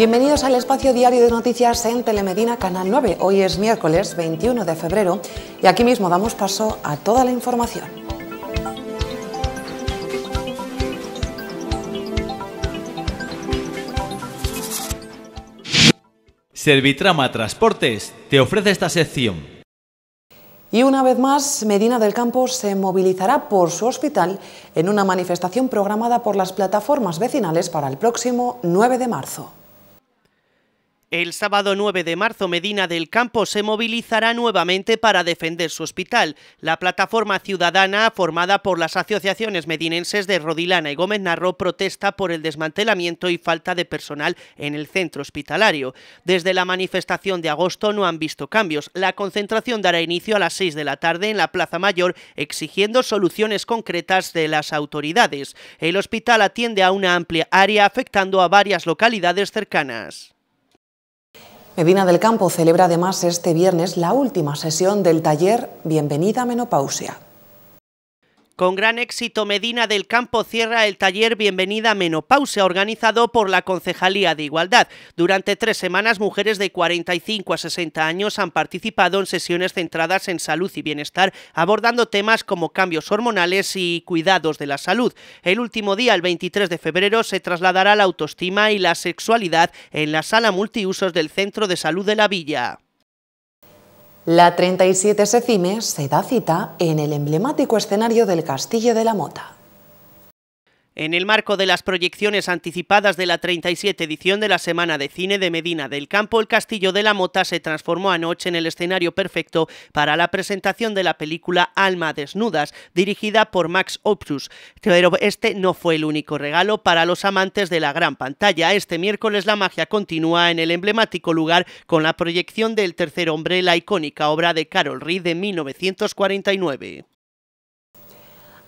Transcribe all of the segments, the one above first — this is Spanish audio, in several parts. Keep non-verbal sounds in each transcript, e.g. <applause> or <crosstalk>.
Bienvenidos al espacio diario de noticias en Telemedina Canal 9. Hoy es miércoles 21 de febrero y aquí mismo damos paso a toda la información. Servitrama Transportes te ofrece esta sección. Y una vez más, Medina del Campo se movilizará por su hospital en una manifestación programada por las plataformas vecinales para el próximo 9 de marzo. El sábado 9 de marzo, Medina del Campo se movilizará nuevamente para defender su hospital. La plataforma ciudadana, formada por las asociaciones medinenses de Rodilana y Gómez Narro, protesta por el desmantelamiento y falta de personal en el centro hospitalario. Desde la manifestación de agosto no han visto cambios. La concentración dará inicio a las 6 de la tarde en la Plaza Mayor, exigiendo soluciones concretas de las autoridades. El hospital atiende a una amplia área, afectando a varias localidades cercanas. Medina del Campo celebra además este viernes la última sesión del taller Bienvenida a Menopausia. Con gran éxito, Medina del Campo cierra el taller Bienvenida a Menopausia, organizado por la Concejalía de Igualdad. Durante tres semanas, mujeres de 45 a 60 años han participado en sesiones centradas en salud y bienestar, abordando temas como cambios hormonales y cuidados de la salud. El último día, el 23 de febrero, se trasladará la autoestima y la sexualidad en la sala multiusos del Centro de Salud de la Villa. La 37 Secime se da cita en el emblemático escenario del Castillo de la Mota. En el marco de las proyecciones anticipadas de la 37 edición de la Semana de Cine de Medina del Campo, el Castillo de la Mota se transformó anoche en el escenario perfecto para la presentación de la película Alma Desnudas, dirigida por Max Opus. Pero este no fue el único regalo para los amantes de la gran pantalla. Este miércoles la magia continúa en el emblemático lugar con la proyección del Tercer Hombre, la icónica obra de Carol Reed de 1949.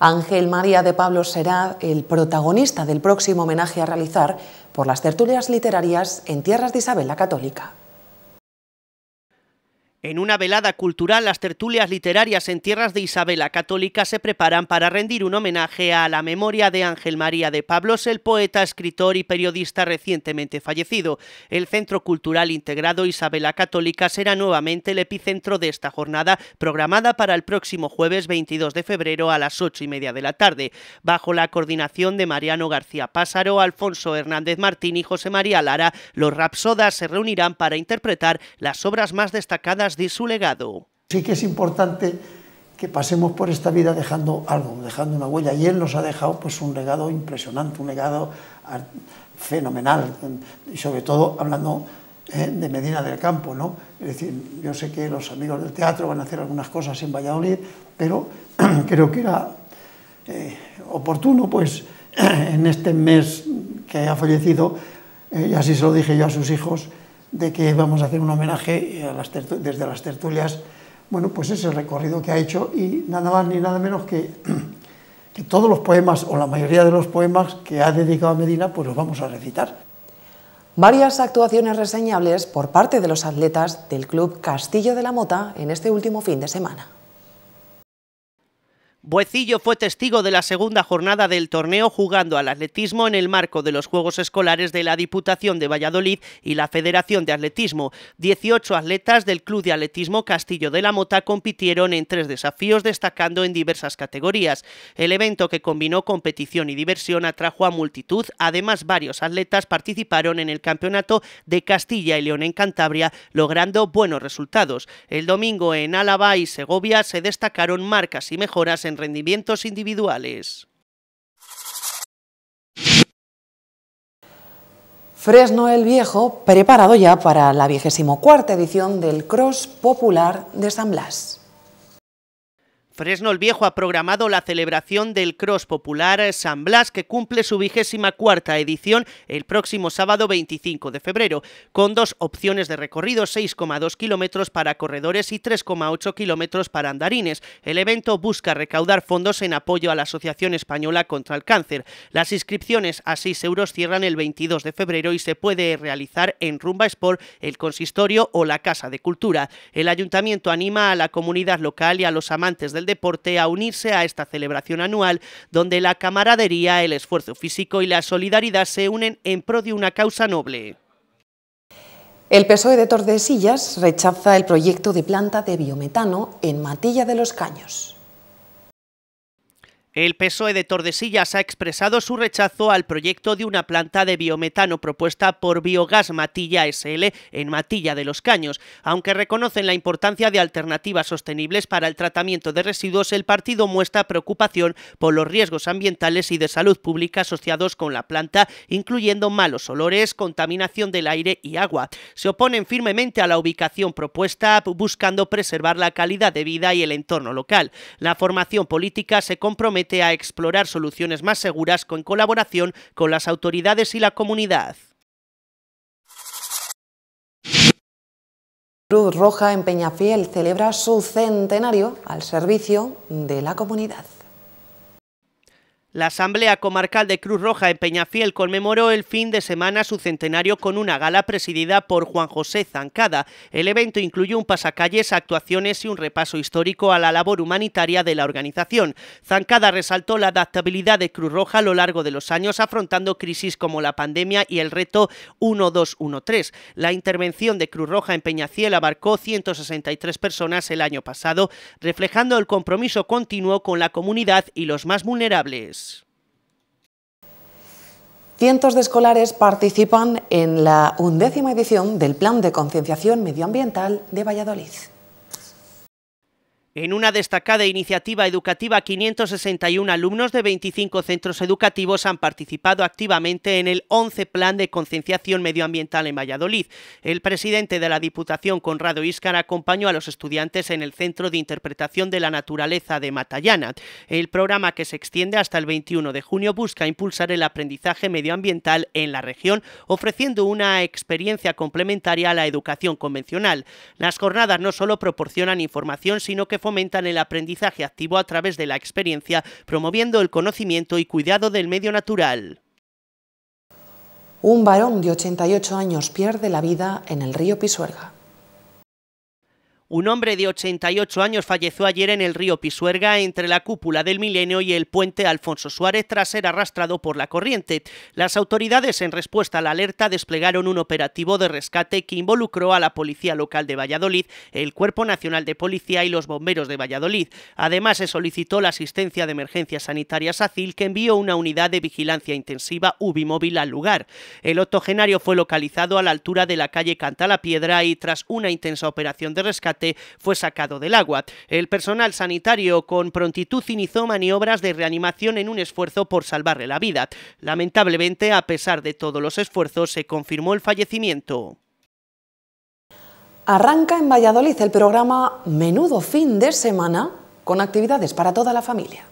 Ángel María de Pablo será el protagonista del próximo homenaje a realizar por las tertulias literarias en tierras de Isabel la Católica. En una velada cultural, las tertulias literarias en tierras de Isabela Católica se preparan para rendir un homenaje a la memoria de Ángel María de Pablos, el poeta, escritor y periodista recientemente fallecido. El Centro Cultural Integrado Isabela Católica será nuevamente el epicentro de esta jornada, programada para el próximo jueves 22 de febrero a las 8 y media de la tarde, bajo la coordinación de Mariano García Pásaro, Alfonso Hernández Martín y José María Lara. Los rapsodas se reunirán para interpretar las obras más destacadas de su legado. Sí que es importante que pasemos por esta vida dejando algo, dejando una huella. Y él nos ha dejado pues, un legado impresionante, un legado fenomenal, y sobre todo hablando eh, de Medina del Campo. ¿no? Es decir, yo sé que los amigos del teatro van a hacer algunas cosas en Valladolid, pero <clears throat> creo que era eh, oportuno, pues, <clears throat> en este mes que ha fallecido, eh, y así se lo dije yo a sus hijos, de que vamos a hacer un homenaje desde las tertulias, bueno, pues ese recorrido que ha hecho y nada más ni nada menos que, <clears throat> que todos los poemas o la mayoría de los poemas que ha dedicado a Medina, pues los vamos a recitar. Varias actuaciones reseñables por parte de los atletas del Club Castillo de la Mota en este último fin de semana. Buecillo fue testigo de la segunda jornada del torneo jugando al atletismo en el marco de los Juegos Escolares de la Diputación de Valladolid y la Federación de Atletismo. 18 atletas del Club de Atletismo Castillo de la Mota compitieron en tres desafíos destacando en diversas categorías. El evento que combinó competición y diversión atrajo a multitud, además varios atletas participaron en el campeonato de Castilla y León en Cantabria, logrando buenos resultados. El domingo en Álava y Segovia se destacaron marcas y mejoras en rendimientos individuales. Fresno el Viejo, preparado ya para la cuarta edición del Cross Popular de San Blas. Fresno el Viejo ha programado la celebración del Cross Popular San Blas, que cumple su vigésima cuarta edición el próximo sábado 25 de febrero, con dos opciones de recorrido, 6,2 kilómetros para corredores y 3,8 kilómetros para andarines. El evento busca recaudar fondos en apoyo a la Asociación Española contra el Cáncer. Las inscripciones a 6 euros cierran el 22 de febrero y se puede realizar en Rumba Sport, el consistorio o la Casa de Cultura. El ayuntamiento anima a la comunidad local y a los amantes del deporte a unirse a esta celebración anual donde la camaradería, el esfuerzo físico y la solidaridad se unen en pro de una causa noble. El PSOE de Tordesillas rechaza el proyecto de planta de biometano en Matilla de los Caños. El PSOE de Tordesillas ha expresado su rechazo al proyecto de una planta de biometano propuesta por Biogas Matilla SL en Matilla de los Caños. Aunque reconocen la importancia de alternativas sostenibles para el tratamiento de residuos, el partido muestra preocupación por los riesgos ambientales y de salud pública asociados con la planta, incluyendo malos olores, contaminación del aire y agua. Se oponen firmemente a la ubicación propuesta, buscando preservar la calidad de vida y el entorno local. La formación política se compromete a explorar soluciones más seguras con colaboración con las autoridades y la comunidad. Cruz Roja en Peñafiel celebra su centenario al servicio de la comunidad. La Asamblea Comarcal de Cruz Roja en Peñafiel conmemoró el fin de semana su centenario con una gala presidida por Juan José Zancada. El evento incluyó un pasacalles, actuaciones y un repaso histórico a la labor humanitaria de la organización. Zancada resaltó la adaptabilidad de Cruz Roja a lo largo de los años afrontando crisis como la pandemia y el reto 1213. La intervención de Cruz Roja en Peñafiel abarcó 163 personas el año pasado, reflejando el compromiso continuo con la comunidad y los más vulnerables. Cientos de escolares participan en la undécima edición del Plan de Concienciación Medioambiental de Valladolid. En una destacada iniciativa educativa, 561 alumnos de 25 centros educativos han participado activamente en el 11 Plan de Concienciación Medioambiental en Valladolid. El presidente de la Diputación, Conrado Iscar, acompañó a los estudiantes en el Centro de Interpretación de la Naturaleza de Matallana. El programa, que se extiende hasta el 21 de junio, busca impulsar el aprendizaje medioambiental en la región, ofreciendo una experiencia complementaria a la educación convencional. Las jornadas no solo proporcionan información, sino que fomentan el aprendizaje activo a través de la experiencia, promoviendo el conocimiento y cuidado del medio natural. Un varón de 88 años pierde la vida en el río Pisuerga. Un hombre de 88 años falleció ayer en el río Pisuerga entre la cúpula del Milenio y el puente Alfonso Suárez tras ser arrastrado por la corriente. Las autoridades en respuesta a la alerta desplegaron un operativo de rescate que involucró a la Policía Local de Valladolid, el Cuerpo Nacional de Policía y los bomberos de Valladolid. Además se solicitó la asistencia de emergencias sanitarias SACIL que envió una unidad de vigilancia intensiva ubimóvil al lugar. El octogenario fue localizado a la altura de la calle Cantalapiedra y tras una intensa operación de rescate fue sacado del agua. El personal sanitario con prontitud inició maniobras de reanimación en un esfuerzo por salvarle la vida. Lamentablemente, a pesar de todos los esfuerzos, se confirmó el fallecimiento. Arranca en Valladolid el programa Menudo Fin de Semana con actividades para toda la familia.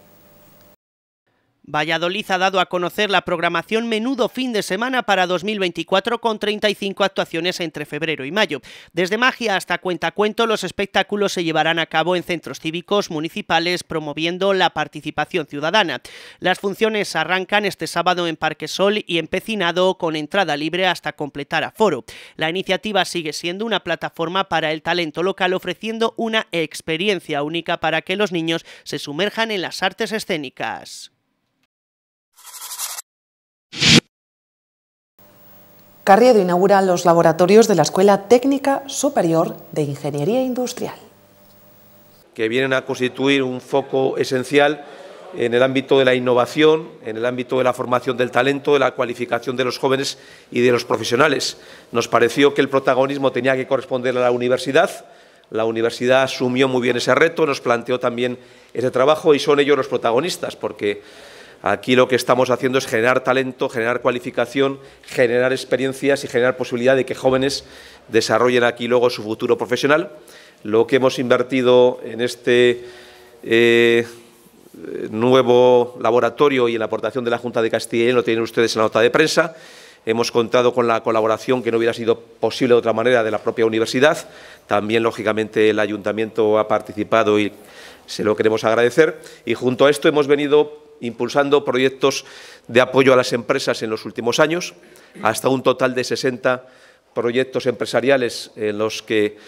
Valladolid ha dado a conocer la programación Menudo Fin de Semana para 2024 con 35 actuaciones entre febrero y mayo. Desde magia hasta cuentacuento, los espectáculos se llevarán a cabo en centros cívicos municipales promoviendo la participación ciudadana. Las funciones arrancan este sábado en Parque Sol y Empecinado con entrada libre hasta completar aforo. La iniciativa sigue siendo una plataforma para el talento local ofreciendo una experiencia única para que los niños se sumerjan en las artes escénicas. Carriedo inaugura los laboratorios de la Escuela Técnica Superior de Ingeniería Industrial. Que vienen a constituir un foco esencial en el ámbito de la innovación, en el ámbito de la formación del talento, de la cualificación de los jóvenes y de los profesionales. Nos pareció que el protagonismo tenía que corresponder a la universidad. La universidad asumió muy bien ese reto, nos planteó también ese trabajo y son ellos los protagonistas, porque Aquí lo que estamos haciendo es generar talento, generar cualificación, generar experiencias y generar posibilidad de que jóvenes desarrollen aquí luego su futuro profesional. Lo que hemos invertido en este eh, nuevo laboratorio y en la aportación de la Junta de Castilla y León lo tienen ustedes en la nota de prensa. Hemos contado con la colaboración que no hubiera sido posible de otra manera de la propia universidad. También, lógicamente, el ayuntamiento ha participado y se lo queremos agradecer. Y junto a esto hemos venido impulsando proyectos de apoyo a las empresas en los últimos años, hasta un total de 60 proyectos empresariales en los que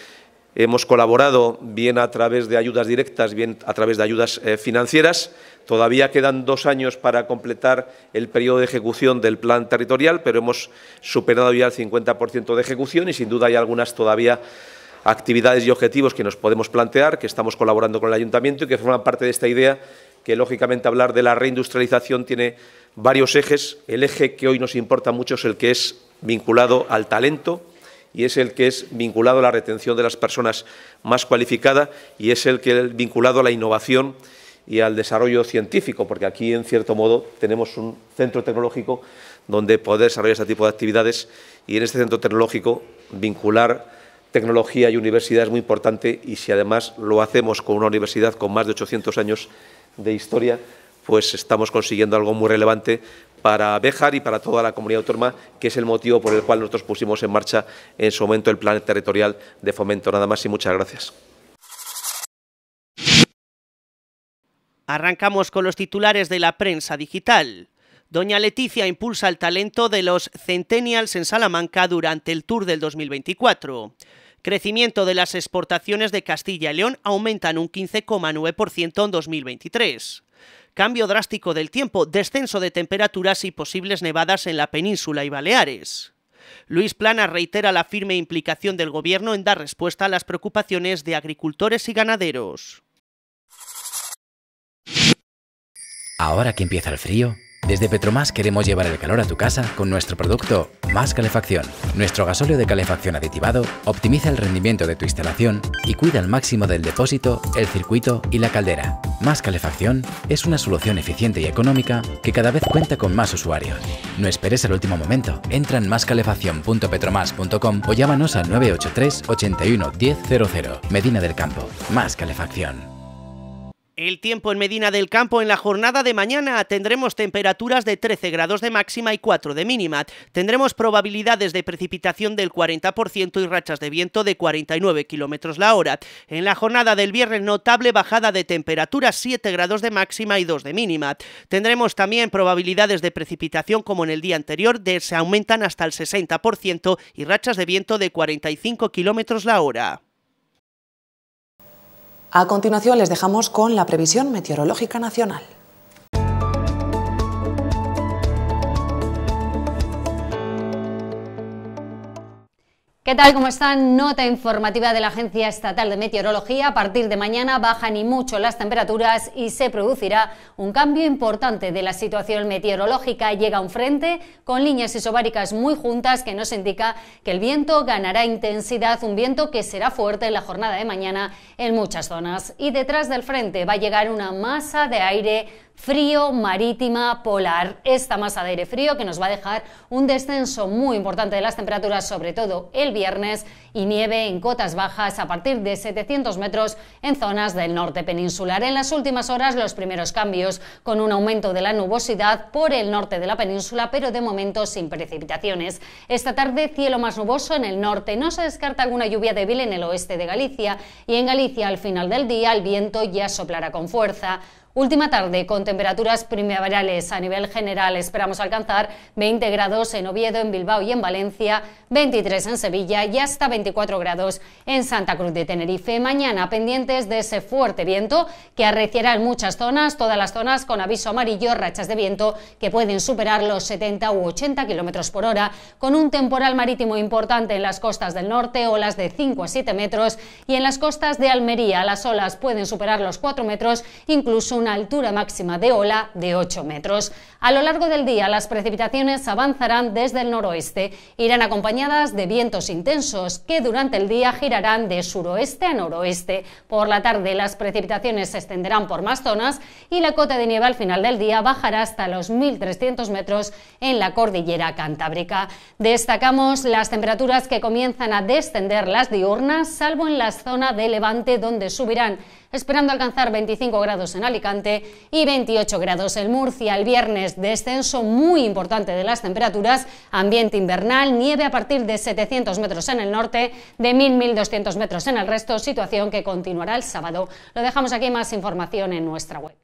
hemos colaborado bien a través de ayudas directas, bien a través de ayudas eh, financieras. Todavía quedan dos años para completar el periodo de ejecución del plan territorial, pero hemos superado ya el 50% de ejecución y sin duda hay algunas todavía actividades y objetivos que nos podemos plantear, que estamos colaborando con el ayuntamiento y que forman parte de esta idea que lógicamente hablar de la reindustrialización tiene varios ejes. El eje que hoy nos importa mucho es el que es vinculado al talento y es el que es vinculado a la retención de las personas más cualificadas y es el que es vinculado a la innovación y al desarrollo científico, porque aquí, en cierto modo, tenemos un centro tecnológico donde poder desarrollar este tipo de actividades y en este centro tecnológico vincular tecnología y universidad es muy importante y si además lo hacemos con una universidad con más de 800 años de historia, pues estamos consiguiendo algo muy relevante para Béjar y para toda la comunidad autónoma, que es el motivo por el cual nosotros pusimos en marcha en su momento el plan territorial de fomento. Nada más y muchas gracias. Arrancamos con los titulares de la prensa digital. Doña Leticia impulsa el talento de los Centennials en Salamanca durante el Tour del 2024. Crecimiento de las exportaciones de Castilla y León aumentan un 15,9% en 2023. Cambio drástico del tiempo, descenso de temperaturas y posibles nevadas en la península y Baleares. Luis Plana reitera la firme implicación del Gobierno en dar respuesta a las preocupaciones de agricultores y ganaderos. Ahora que empieza el frío, desde Petromás queremos llevar el calor a tu casa con nuestro producto más calefacción. Nuestro gasóleo de calefacción aditivado optimiza el rendimiento de tu instalación y cuida al máximo del depósito, el circuito y la caldera. Más calefacción es una solución eficiente y económica que cada vez cuenta con más usuarios. No esperes el último momento. Entra en máscalefacción.petromas.com o llámanos al 983 81 100. Medina del Campo. Más calefacción. El tiempo en Medina del Campo en la jornada de mañana tendremos temperaturas de 13 grados de máxima y 4 de mínima. Tendremos probabilidades de precipitación del 40% y rachas de viento de 49 kilómetros la hora. En la jornada del viernes notable bajada de temperaturas 7 grados de máxima y 2 de mínima. Tendremos también probabilidades de precipitación como en el día anterior de se aumentan hasta el 60% y rachas de viento de 45 kilómetros la hora. A continuación les dejamos con la previsión meteorológica nacional. ¿Qué tal? ¿Cómo están? Nota informativa de la Agencia Estatal de Meteorología. A partir de mañana bajan y mucho las temperaturas y se producirá un cambio importante de la situación meteorológica. Llega un frente con líneas isobáricas muy juntas que nos indica que el viento ganará intensidad, un viento que será fuerte en la jornada de mañana en muchas zonas. Y detrás del frente va a llegar una masa de aire frío, marítima, polar. Esta masa de aire frío que nos va a dejar un descenso muy importante de las temperaturas, sobre todo el viernes, y nieve en cotas bajas a partir de 700 metros en zonas del norte peninsular. En las últimas horas, los primeros cambios con un aumento de la nubosidad por el norte de la península, pero de momento sin precipitaciones. Esta tarde, cielo más nuboso en el norte. No se descarta alguna lluvia débil en el oeste de Galicia y en Galicia al final del día el viento ya soplará con fuerza. Última tarde con temperaturas primaverales a nivel general. Esperamos alcanzar 20 grados en Oviedo, en Bilbao y en Valencia, 23 en Sevilla y hasta 24 grados en Santa Cruz de Tenerife. Mañana pendientes de ese fuerte viento que arreciará en muchas zonas, todas las zonas con aviso amarillo, rachas de viento que pueden superar los 70 u 80 kilómetros por hora, con un temporal marítimo importante en las costas del norte, olas de 5 a 7 metros y en las costas de Almería las olas pueden superar los 4 metros, incluso un una altura máxima de ola de 8 metros. A lo largo del día, las precipitaciones avanzarán desde el noroeste. Irán acompañadas de vientos intensos que durante el día girarán de suroeste a noroeste. Por la tarde, las precipitaciones se extenderán por más zonas y la cota de nieve al final del día bajará hasta los 1.300 metros en la cordillera cantábrica. Destacamos las temperaturas que comienzan a descender las diurnas, salvo en la zona de Levante, donde subirán, esperando alcanzar 25 grados en Alicante y 28 grados en Murcia. El viernes descenso muy importante de las temperaturas, ambiente invernal, nieve a partir de 700 metros en el norte, de 1.000-1.200 metros en el resto, situación que continuará el sábado. Lo dejamos aquí, más información en nuestra web.